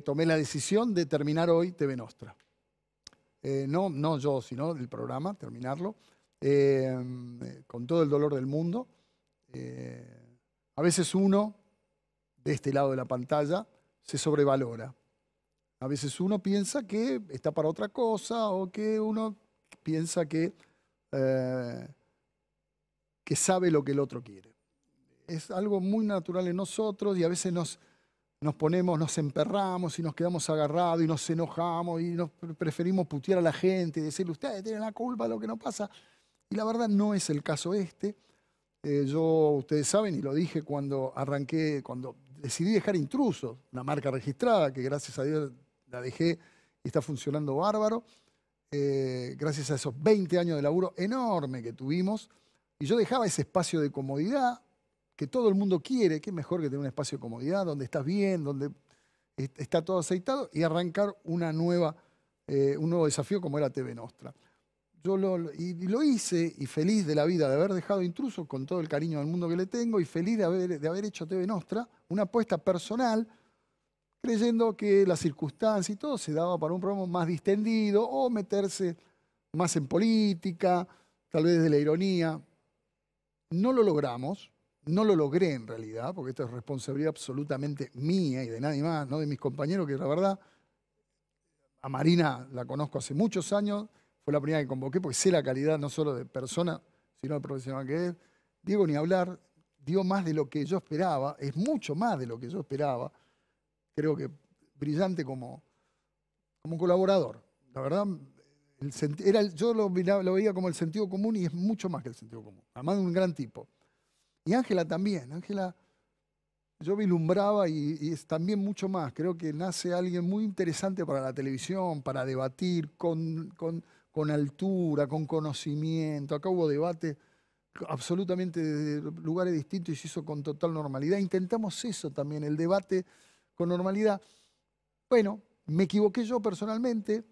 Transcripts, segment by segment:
tomé la decisión de terminar hoy TV Nostra. Eh, no, no yo, sino el programa, terminarlo, eh, con todo el dolor del mundo. Eh, a veces uno, de este lado de la pantalla, se sobrevalora. A veces uno piensa que está para otra cosa o que uno piensa que, que sabe lo que el otro quiere. Es algo muy natural en nosotros y a veces nos, nos ponemos, nos emperramos y nos quedamos agarrados y nos enojamos y nos preferimos putear a la gente y decirle, ustedes tienen la culpa de lo que no pasa. Y la verdad no es el caso este. Eh, yo, ustedes saben, y lo dije cuando arranqué, cuando decidí dejar Intruso, una marca registrada que gracias a Dios la dejé y está funcionando bárbaro, eh, gracias a esos 20 años de laburo enorme que tuvimos. Y yo dejaba ese espacio de comodidad que todo el mundo quiere, es mejor que tener un espacio de comodidad donde estás bien, donde está todo aceitado y arrancar una nueva, eh, un nuevo desafío como era TV Nostra. Yo lo, hice y feliz de la vida de haber dejado intruso con todo el cariño del mundo que le tengo y feliz de haber, de haber hecho TV Nostra, una apuesta personal, creyendo que la circunstancia y todo se daba para un programa más distendido o meterse más en política, tal vez de la ironía. No lo logramos, no lo logré en realidad, porque esta es responsabilidad absolutamente mía y de nadie más, no de mis compañeros, que la verdad, a Marina la conozco hace muchos años, fue la primera que convoqué, porque sé la calidad no solo de persona, sino de profesional que es. Diego, ni hablar, dio más de lo que yo esperaba, es mucho más de lo que yo esperaba. Creo que brillante como, como colaborador. La verdad, era yo lo, lo veía como el sentido común y es mucho más que el sentido común. Además, un gran tipo. Y Ángela también. Ángela, yo vislumbraba y, y, también mucho más. Creo que nace alguien muy interesante para la televisión, para debatir con, con altura, con conocimiento. Acá hubo debate absolutamente de lugares distintos y se hizo con total normalidad. Intentamos eso también, el debate con normalidad. Bueno, me equivoqué yo personalmente,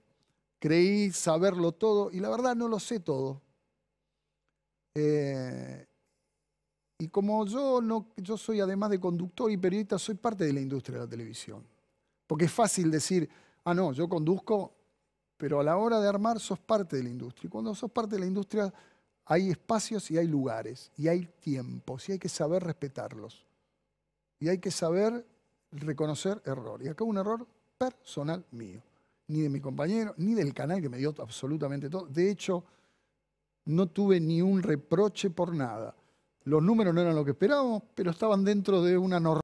creí saberlo todo y la verdad no lo sé todo. como yo, no, yo soy además de conductor y periodista, soy parte de la industria de la televisión. Porque es fácil decir, ah, no, yo conduzco, pero a la hora de armar sos parte de la industria. Y cuando sos parte de la industria hay espacios y hay lugares, y hay tiempos, y hay que saber respetarlos. Y hay que saber reconocer error. Y acá un error personal mío, ni de mi compañero, ni del canal que me dio absolutamente todo. De hecho, no tuve ni un reproche por nada. Los números no eran lo que esperábamos, pero estaban dentro de una norma.